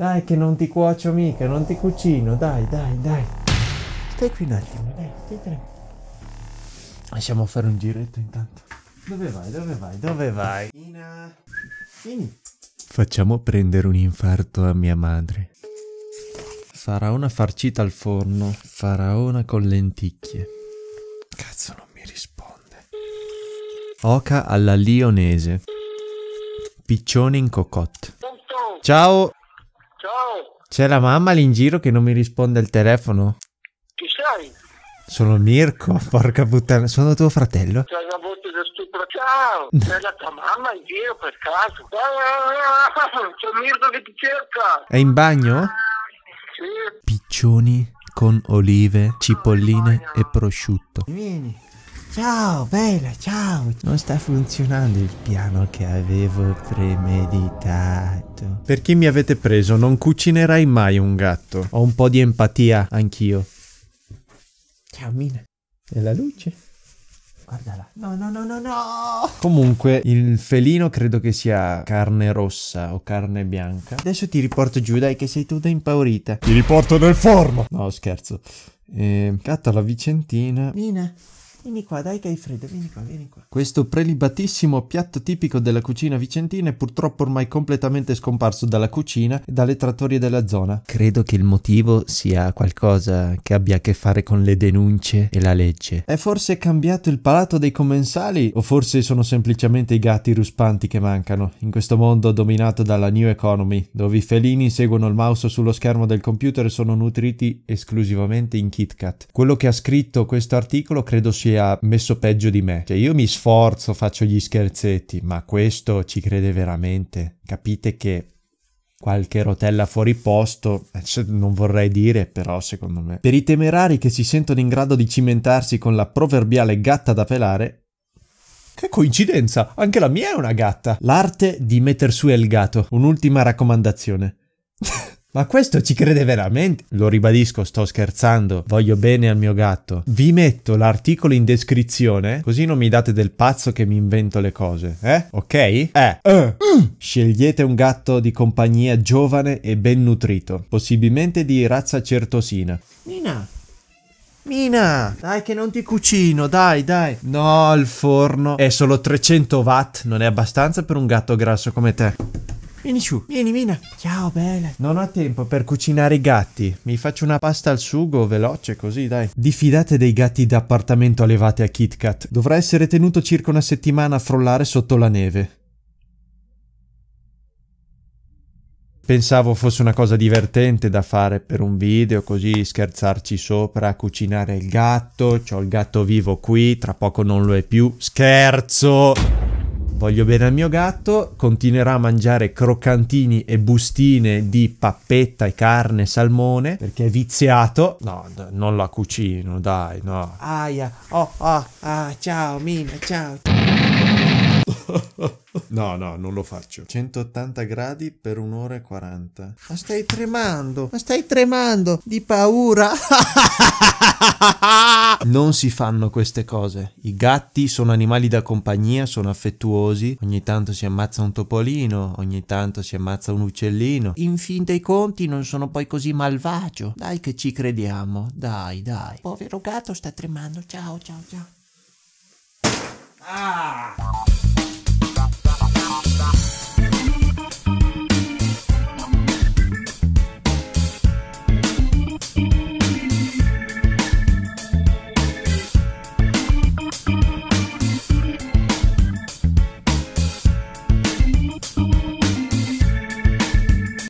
Dai che non ti cuocio mica, non ti cucino, dai, dai, dai. Stai qui un attimo, dai, stai tranquillo. Lasciamo fare un giretto intanto. Dove vai, dove vai, dove vai? Ina. Vieni. Facciamo prendere un infarto a mia madre. Farà una farcita al forno, faraona con lenticchie. Cazzo non mi risponde. Oca alla lionese. Piccione in cocotte. Ciao! C'è la mamma lì in giro che non mi risponde al telefono. Chi sei? Sono Mirko, porca puttana, sono tuo fratello. C'è la voce da stupro, ciao, c'è la tua mamma in giro per caso. Ah, c'è Mirko che ti cerca. È in bagno? Sì. Piccioni con olive, cipolline e prosciutto. Vieni. Ciao, bella, ciao. Non sta funzionando il piano che avevo premeditato. Per chi mi avete preso, non cucinerai mai un gatto. Ho un po' di empatia anch'io. Ciao, Mina. E la luce? Guardala. No, no, no, no, no. Comunque, il felino credo che sia carne rossa o carne bianca. Adesso ti riporto giù, dai, che sei tutta impaurita. Ti riporto nel forno. No, scherzo. Eh, gatto alla vicentina. Mina. Vieni qua, dai che hai freddo, vieni qua, vieni qua. Questo prelibatissimo piatto tipico della cucina vicentina è purtroppo ormai completamente scomparso dalla cucina e dalle trattorie della zona. Credo che il motivo sia qualcosa che abbia a che fare con le denunce e la legge. È forse cambiato il palato dei commensali o forse sono semplicemente i gatti ruspanti che mancano in questo mondo dominato dalla new economy, dove i felini seguono il mouse sullo schermo del computer e sono nutriti esclusivamente in KitKat. Quello che ha scritto questo articolo credo sia ci ha messo peggio di me. Cioè io mi sforzo, faccio gli scherzetti, ma questo ci crede veramente. Capite che qualche rotella fuori posto, eh, non vorrei dire, però secondo me. Per i temerari che si sentono in grado di cimentarsi con la proverbiale gatta da pelare, che coincidenza, anche la mia è una gatta. L'arte di metter su il gatto, un'ultima raccomandazione. Ma questo ci crede veramente? Lo ribadisco, sto scherzando, voglio bene al mio gatto. Vi metto l'articolo in descrizione, così non mi date del pazzo che mi invento le cose, eh? Ok? Eh. eh. Mm. Scegliete un gatto di compagnia giovane e ben nutrito, possibilmente di razza certosina. Mina, Mina, dai che non ti cucino, dai, dai. No, il forno è solo 300 watt, non è abbastanza per un gatto grasso come te. Vieni su, vieni, vieni. Ciao, bella. Non ho tempo per cucinare i gatti. Mi faccio una pasta al sugo veloce, così dai. Diffidate dei gatti d'appartamento allevati a Kit Kat. Dovrà essere tenuto circa una settimana a frollare sotto la neve. Pensavo fosse una cosa divertente da fare per un video, così scherzarci sopra, cucinare il gatto. C'ho il gatto vivo qui, tra poco non lo è più. Scherzo! voglio bene al mio gatto, continuerà a mangiare croccantini e bustine di pappetta e carne, e salmone, perché è viziato. No, non la cucino, dai, no. Aia, oh, oh, ah, ciao Mina, ciao. No, no, non lo faccio. 180 gradi per un'ora e 40. Ma stai tremando, ma stai tremando di paura. non si fanno queste cose. I gatti sono animali da compagnia, sono affettuosi, ogni tanto si ammazza un topolino, ogni tanto si ammazza un uccellino. In fin dei conti non sono poi così malvagio. Dai che ci crediamo, dai, dai. Povero gatto sta tremando. Ciao, ciao, ciao. Ah!